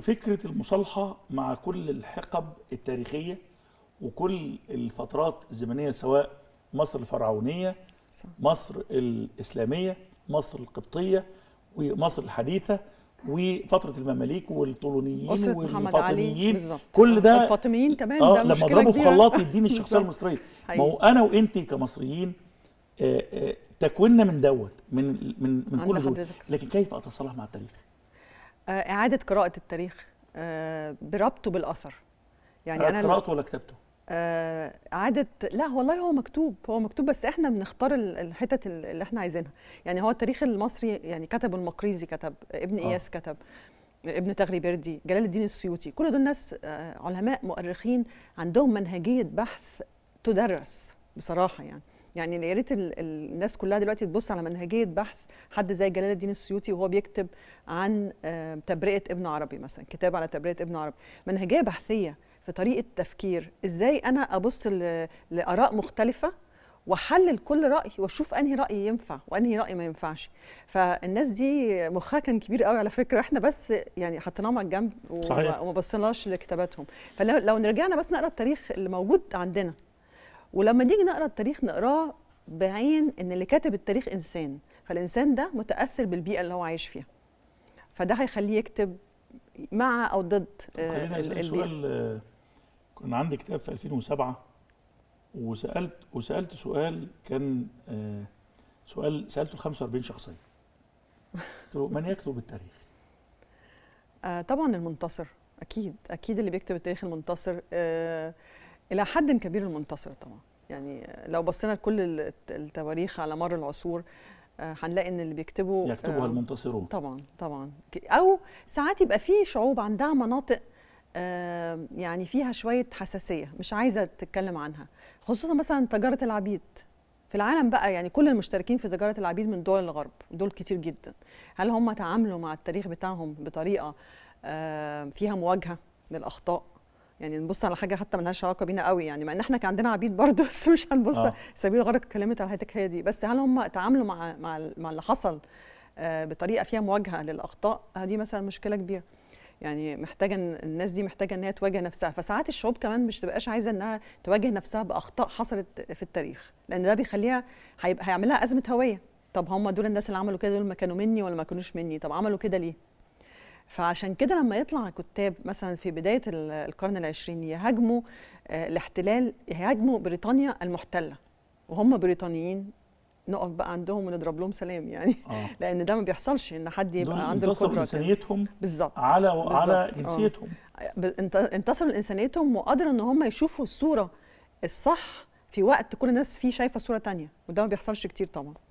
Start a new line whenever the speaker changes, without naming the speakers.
فكرة المصالحة مع كل الحقب التاريخية وكل الفترات الزمنية سواء مصر الفرعونية مصر الإسلامية مصر القبطية ومصر الحديثة وفترة المماليك والطولونيين والفاطميين كل ده الفاطميين كمان آه، ده آه لما ضربوا في خلاط يديني الشخصية المصرية ما هو أنا وأنت كمصريين آآ آه، آآ آه، تكويننا من دوت من من من كل دول لكن كيف أتصالح مع التاريخ؟
آه، اعاده قراءه التاريخ آه، بربطه بالاثر يعني انا قراءته ولا كتبته؟ آه، اعاده لا والله هو مكتوب هو مكتوب بس احنا بنختار الحتت اللي احنا عايزينها يعني هو التاريخ المصري يعني كتبه المقريزي كتب ابن آه. اياس كتب ابن تغري بردي جلال الدين السيوطي كل دول ناس علماء مؤرخين عندهم منهجيه بحث تدرس بصراحه يعني يعني يا ريت الناس كلها دلوقتي تبص على منهجيه بحث حد زي جلال الدين السيوطي وهو بيكتب عن آه، تبرئه ابن عربي مثلا كتاب على تبرئه ابن عربي منهجيه بحثيه في طريقه تفكير ازاي انا ابص لاراء مختلفه واحلل كل راي واشوف انهي راي ينفع وانهي راي ما ينفعش فالناس دي مخها كان كبير قوي على فكره احنا بس يعني حطيناهم على الجنب وما بصيناش لكتاباتهم فلو رجعنا بس نقرا التاريخ اللي موجود عندنا ولما نيجي نقرا التاريخ نقراه بعين ان اللي كاتب التاريخ انسان فالانسان ده متاثر بالبيئه اللي هو عايش فيها فده هيخليه يكتب مع او ضد خلينا آه، سؤال
آه، كان عندي كتاب في 2007 وسالت وسالت سؤال كان آه، سؤال سالته ل 45 شخصيه قلت له من يكتب التاريخ؟
طبعا المنتصر اكيد اكيد اللي بيكتب التاريخ المنتصر آه الى حد كبير المنتصر طبعا يعني لو بصينا لكل التواريخ على مر العصور آه، هنلاقي ان اللي بيكتبوا يكتبوها آه، المنتصرون طبعا طبعا او ساعات يبقى في شعوب عندها مناطق آه، يعني فيها شويه حساسيه مش عايزه تتكلم عنها خصوصا مثلا تجاره العبيد في العالم بقى يعني كل المشتركين في تجاره العبيد من دول الغرب دول كتير جدا هل هم تعاملوا مع التاريخ بتاعهم بطريقه فيها مواجهه للاخطاء يعني نبص على حاجه حتى ملهاش علاقه بينا قوي يعني مع ان احنا كان عندنا عبيد برضه بس مش هنبص آه. سبيل غرق كلمه حياتك هي دي بس هل هم تعاملوا مع مع مع اللي حصل آه، بطريقه فيها مواجهه للاخطاء آه، دي مثلا مشكله كبيره يعني محتاجه الناس دي محتاجه انها تواجه نفسها فساعات الشعوب كمان مش تبقاش عايزه انها تواجه نفسها باخطاء حصلت في التاريخ لان ده بيخليها هيعملها ازمه هويه طب هم دول الناس اللي عملوا كده دول ما كانوا مني ولا ما كانوش مني طب عملوا كده ليه فعشان كده لما يطلع كتاب مثلا في بدايه القرن العشرين يهاجموا آه، الاحتلال يهاجموا بريطانيا المحتله وهم بريطانيين نقف بقى عندهم ونضرب لهم سلام يعني آه. لان ده ما بيحصلش ان حد يبقى عنده القدره انسانيتهم
بالظبط على و... على آه. جنسيتهم
آه. انتصروا لانسانيتهم وقدروا ان هم يشوفوا الصوره الصح في وقت كل الناس فيه شايفه صوره تانية وده ما بيحصلش كتير طبعا